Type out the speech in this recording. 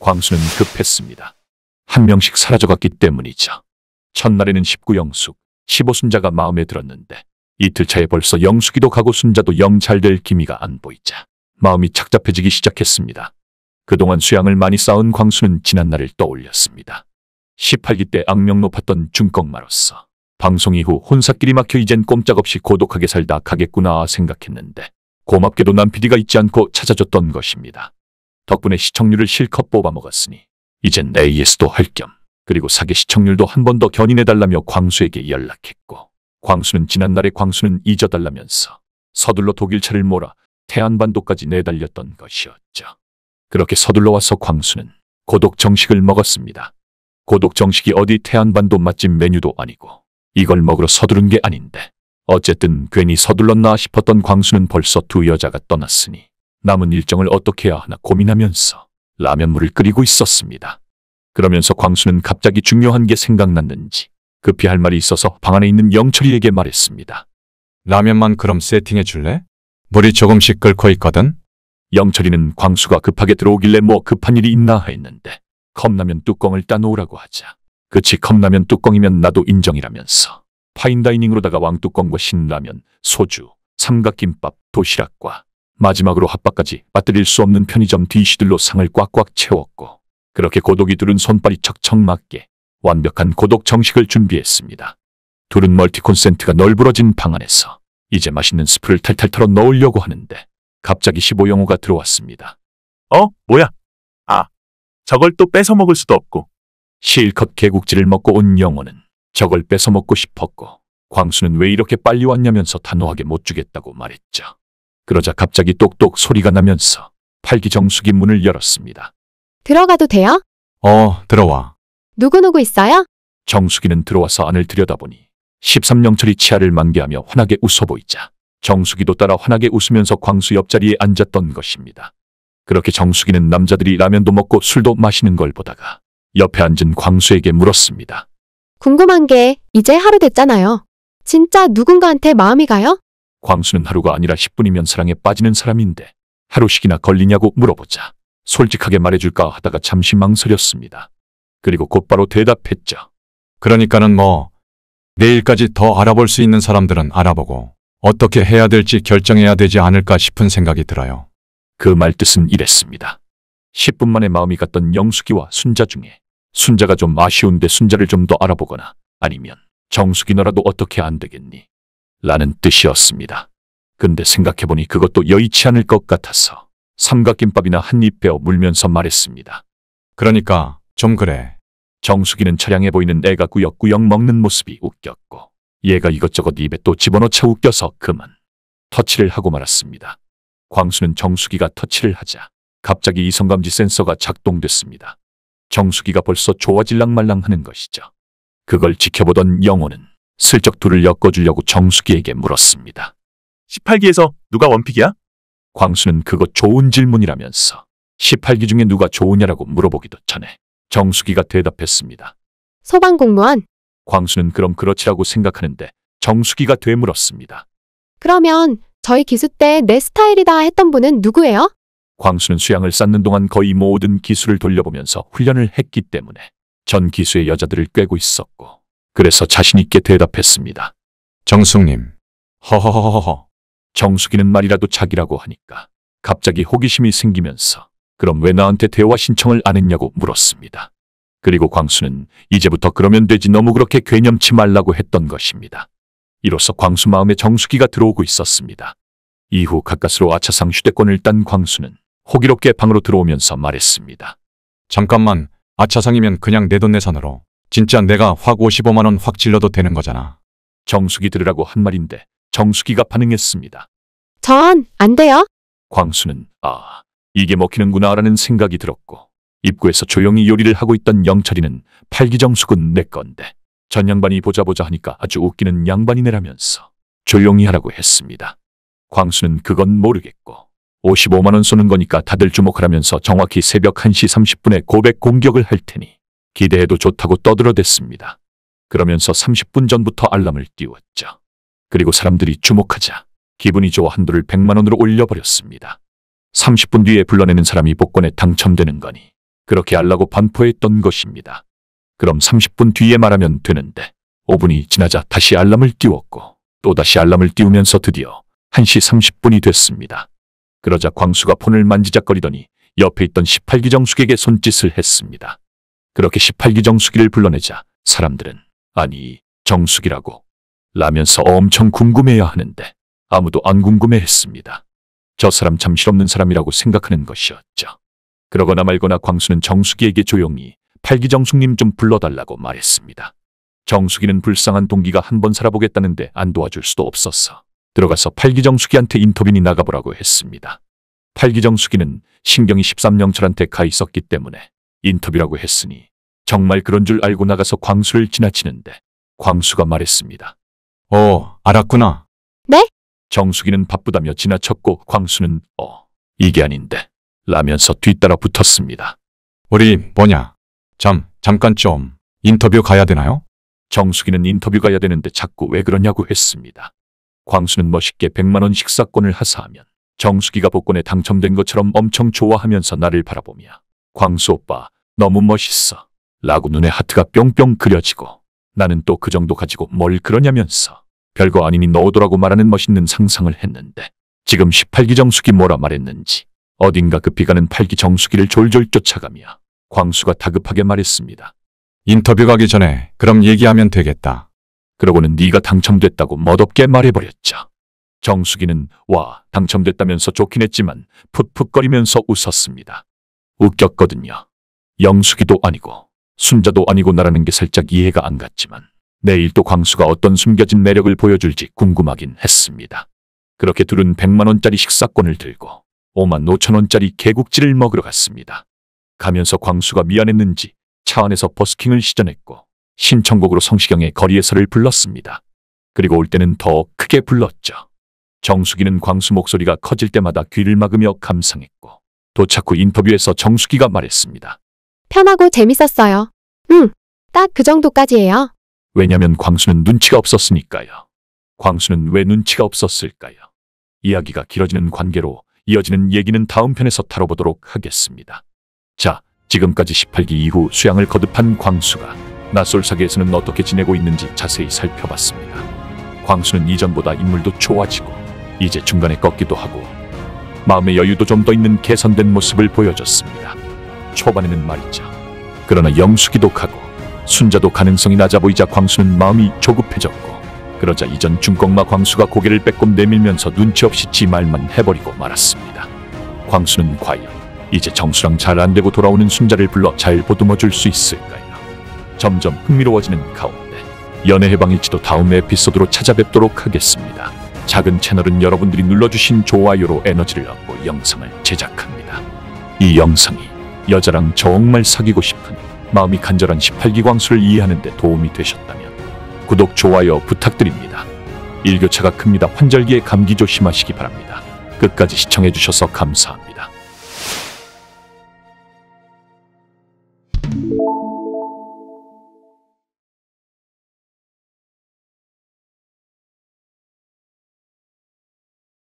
광수는 급했습니다. 한 명씩 사라져갔기 때문이죠. 첫날에는 19영숙, 15순자가 마음에 들었는데 이틀 차에 벌써 영숙이도 가고 순자도 영 잘 될 기미가 안 보이자 마음이 착잡해지기 시작했습니다. 그동안 수양을 많이 쌓은 광수는 지난날을 떠올렸습니다. 18기 때 악명 높았던 중껑마로서 방송 이후 혼사끼리 막혀 이젠 꼼짝없이 고독하게 살다 가겠구나 생각했는데 고맙게도 남 PD가 있지 않고 찾아줬던 것입니다. 덕분에 시청률을 실컷 뽑아먹었으니 이젠 AS도 할 겸 그리고 사기 시청률도 한 번 더 견인해달라며 광수에게 연락했고 광수는 지난날의 광수는 잊어달라면서 서둘러 독일차를 몰아 태안반도까지 내달렸던 것이었죠. 그렇게 서둘러 와서 광수는 고독 정식을 먹었습니다. 고독 정식이 어디 태안반도 맛집 메뉴도 아니고 이걸 먹으러 서두른 게 아닌데 어쨌든 괜히 서둘렀나 싶었던 광수는 벌써 두 여자가 떠났으니 남은 일정을 어떻게 해야 하나 고민하면서 라면물을 끓이고 있었습니다. 그러면서 광수는 갑자기 중요한 게 생각났는지 급히 할 말이 있어서 방 안에 있는 영철이에게 말했습니다. 라면만 그럼 세팅해 줄래? 물이 조금씩 끓고 있거든? 영철이는 광수가 급하게 들어오길래 뭐 급한 일이 있나 했는데 컵라면 뚜껑을 따놓으라고 하자. 그치 컵라면 뚜껑이면 나도 인정이라면서 파인다이닝으로다가 왕뚜껑과 신라면, 소주, 삼각김밥, 도시락과 마지막으로 핫바까지 빠뜨릴 수 없는 편의점 뒤시들로 상을 꽉꽉 채웠고 그렇게 고독이 둘은 손발이 척척 맞게 완벽한 고독 정식을 준비했습니다. 둘은 멀티콘 센트가 널브러진 방 안에서 이제 맛있는 스프를 탈탈 털어 넣으려고 하는데 갑자기 15영호가 들어왔습니다. 어? 뭐야? 아, 저걸 또 뺏어 먹을 수도 없고. 실컷 개국지를 먹고 온 영호는 저걸 뺏어 먹고 싶었고 광수는 왜 이렇게 빨리 왔냐면서 단호하게 못 주겠다고 말했죠. 그러자 갑자기 똑똑 소리가 나면서 팔기정수기 문을 열었습니다. 들어가도 돼요? 어, 들어와. 누구누구 있어요? 정수기는 들어와서 안을 들여다보니 1 3명철이 치아를 만개하며 환하게 웃어 보이자 정수기도 따라 환하게 웃으면서 광수 옆자리에 앉았던 것입니다. 그렇게 정수기는 남자들이 라면도 먹고 술도 마시는 걸 보다가 옆에 앉은 광수에게 물었습니다. 궁금한 게 이제 하루 됐잖아요. 진짜 누군가한테 마음이 가요? 광수는 하루가 아니라 10분이면 사랑에 빠지는 사람인데 하루씩이나 걸리냐고 물어보자. 솔직하게 말해줄까 하다가 잠시 망설였습니다. 그리고 곧바로 대답했죠. 그러니까는 뭐 내일까지 더 알아볼 수 있는 사람들은 알아보고 어떻게 해야 될지 결정해야 되지 않을까 싶은 생각이 들어요. 그 말뜻은 이랬습니다. 10분 만에 마음이 갔던 영숙이와 순자 중에 순자가 좀 아쉬운데 순자를 좀 더 알아보거나 아니면 정숙이너라도 어떻게 안 되겠니? 라는 뜻이었습니다. 근데 생각해보니 그것도 여의치 않을 것 같아서 삼각김밥이나 한입 베어 물면서 말했습니다. 그러니까 좀 그래. 정수기는 처량해 보이는 애가 꾸역꾸역 먹는 모습이 웃겼고 얘가 이것저것 입에 또 집어넣자 웃겨서 그만 터치를 하고 말았습니다. 광수는 정수기가 터치를 하자 갑자기 이성감지 센서가 작동됐습니다. 정수기가 벌써 좋아질랑말랑 하는 것이죠. 그걸 지켜보던 영호는 슬쩍 둘을 엮어주려고 정수기에게 물었습니다. 18기에서 누가 원픽이야? 광수는 그거 좋은 질문이라면서 18기 중에 누가 좋으냐라고 물어보기도 전에 정수기가 대답했습니다. 소방공무원. 광수는 그럼 그렇지라고 생각하는데 정수기가 되물었습니다. 그러면 저희 기수 때 내 스타일이다 했던 분은 누구예요? 광수는 수양을 쌓는 동안 거의 모든 기수를 돌려보면서 훈련을 했기 때문에 전 기수의 여자들을 꿰고 있었고 그래서 자신있게 대답했습니다. 정숙님. 허허허허허. 정숙이는 말이라도 자기라고 하니까 갑자기 호기심이 생기면서 그럼 왜 나한테 대화 신청을 안 했냐고 물었습니다. 그리고 광수는 이제부터 그러면 되지 너무 그렇게 괴념치 말라고 했던 것입니다. 이로써 광수 마음에 정수기가 들어오고 있었습니다. 이후 가까스로 아차상 휴대권을 딴 광수는 호기롭게 방으로 들어오면서 말했습니다. 잠깐만 아차상이면 그냥 내 돈내산으로 진짜 내가 확 55만원 확 질러도 되는 거잖아. 정숙이 들으라고 한 말인데 정숙이가 반응했습니다. 전 안 돼요. 광수는 아 이게 먹히는구나라는 생각이 들었고 입구에서 조용히 요리를 하고 있던 영철이는 팔기정숙은 내 건데 전 양반이 보자 보자 하니까 아주 웃기는 양반이네라면서 조용히 하라고 했습니다. 광수는 그건 모르겠고 55만원 쏘는 거니까 다들 주목하라면서 정확히 새벽 1시 30분에 고백 공격을 할 테니 기대해도 좋다고 떠들어댔습니다. 그러면서 30분 전부터 알람을 띄웠죠. 그리고 사람들이 주목하자 기분이 좋아 한도를 100만 원으로 올려버렸습니다. 30분 뒤에 불러내는 사람이 복권에 당첨되는 거니 그렇게 알라고 반포했던 것입니다. 그럼 30분 뒤에 말하면 되는데 5분이 지나자 다시 알람을 띄웠고 또다시 알람을 띄우면서 드디어 1시 30분이 됐습니다. 그러자 광수가 폰을 만지작거리더니 옆에 있던 18기정숙에게 손짓을 했습니다. 그렇게 18기 정수기를 불러내자 사람들은 아니 정수기라고 라면서 엄청 궁금해야 하는데 아무도 안 궁금해했습니다. 저 사람 잠 실없는 사람이라고 생각하는 것이었죠. 그러거나 말거나 광수는 정수기에게 조용히 8기 정숙님 좀 불러달라고 말했습니다. 정수기는 불쌍한 동기가 한 번 살아보겠다는데 안 도와줄 수도 없었어. 들어가서 8기 정수기한테 인터뷰니 나가보라고 했습니다. 8기 정수기는 신경이 13명철한테 가 있었기 때문에 인터뷰라고 했으니 정말 그런 줄 알고 나가서 광수를 지나치는데 광수가 말했습니다. 어, 알았구나. 네? 정숙이는 바쁘다며 지나쳤고 광수는 어, 이게 아닌데 라면서 뒤따라 붙었습니다. 우리 뭐냐? 잠, 잠깐 좀 인터뷰 가야 되나요? 정숙이는 인터뷰 가야 되는데 자꾸 왜 그러냐고 했습니다. 광수는 멋있게 100만원 식사권을 하사하면 정숙이가 복권에 당첨된 것처럼 엄청 좋아하면서 나를 바라보며 광수 오빠 너무 멋있어. 라고 눈에 하트가 뿅뿅 그려지고 나는 또 그 정도 가지고 뭘 그러냐면서 별거 아니니 넣어두라고 말하는 멋있는 상상을 했는데 지금 18기 정수기 뭐라 말했는지 어딘가 급히 가는 8기 정수기를 졸졸 쫓아가며 광수가 다급하게 말했습니다. 인터뷰 가기 전에 그럼 얘기하면 되겠다. 그러고는 네가 당첨됐다고 멋없게 말해버렸죠. 정수기는 와 당첨됐다면서 좋긴 했지만 풋풋거리면서 웃었습니다. 웃겼거든요. 영숙이도 아니고 순자도 아니고 나라는 게 살짝 이해가 안 갔지만 내일 또 광수가 어떤 숨겨진 매력을 보여줄지 궁금하긴 했습니다. 그렇게 둘은 100만원짜리 식사권을 들고 5만 5천원짜리 개국지를 먹으러 갔습니다. 가면서 광수가 미안했는지 차 안에서 버스킹을 시전했고 신청곡으로 성시경의 거리에서를 불렀습니다. 그리고 올 때는 더 크게 불렀죠. 정숙이는 광수 목소리가 커질 때마다 귀를 막으며 감상했고 도착 후 인터뷰에서 정수기가 말했습니다. 편하고 재밌었어요. 응, 딱 그 정도까지예요. 왜냐면 광수는 눈치가 없었으니까요. 광수는 왜 눈치가 없었을까요? 이야기가 길어지는 관계로 이어지는 얘기는 다음 편에서 다뤄보도록 하겠습니다. 자, 지금까지 18기 이후 수양을 거듭한 광수가 낯설사계에서는 어떻게 지내고 있는지 자세히 살펴봤습니다. 광수는 이전보다 인물도 좋아지고 이제 중간에 꺾기도 하고 마음의 여유도 좀 더 있는 개선된 모습을 보여줬습니다. 초반에는 말이죠. 그러나 영숙이도 가고 순자도 가능성이 낮아 보이자 광수는 마음이 조급해졌고 그러자 이전 중껑마 광수가 고개를 빼꼼 내밀면서 눈치 없이 지 말만 해버리고 말았습니다. 광수는 과연 이제 정수랑 잘 안되고 돌아오는 순자를 불러 잘 보듬어 줄 수 있을까요? 점점 흥미로워지는 가운데 연애 해방일지도 다음 에피소드로 찾아뵙도록 하겠습니다. 작은 채널은 여러분들이 눌러주신 좋아요로 에너지를 얻고 영상을 제작합니다. 이 영상이 여자랑 정말 사귀고 싶은 마음이 간절한 18기광수를 이해하는 데 도움이 되셨다면 구독, 좋아요 부탁드립니다. 일교차가 큽니다. 환절기에 감기 조심하시기 바랍니다. 끝까지 시청해주셔서 감사합니다.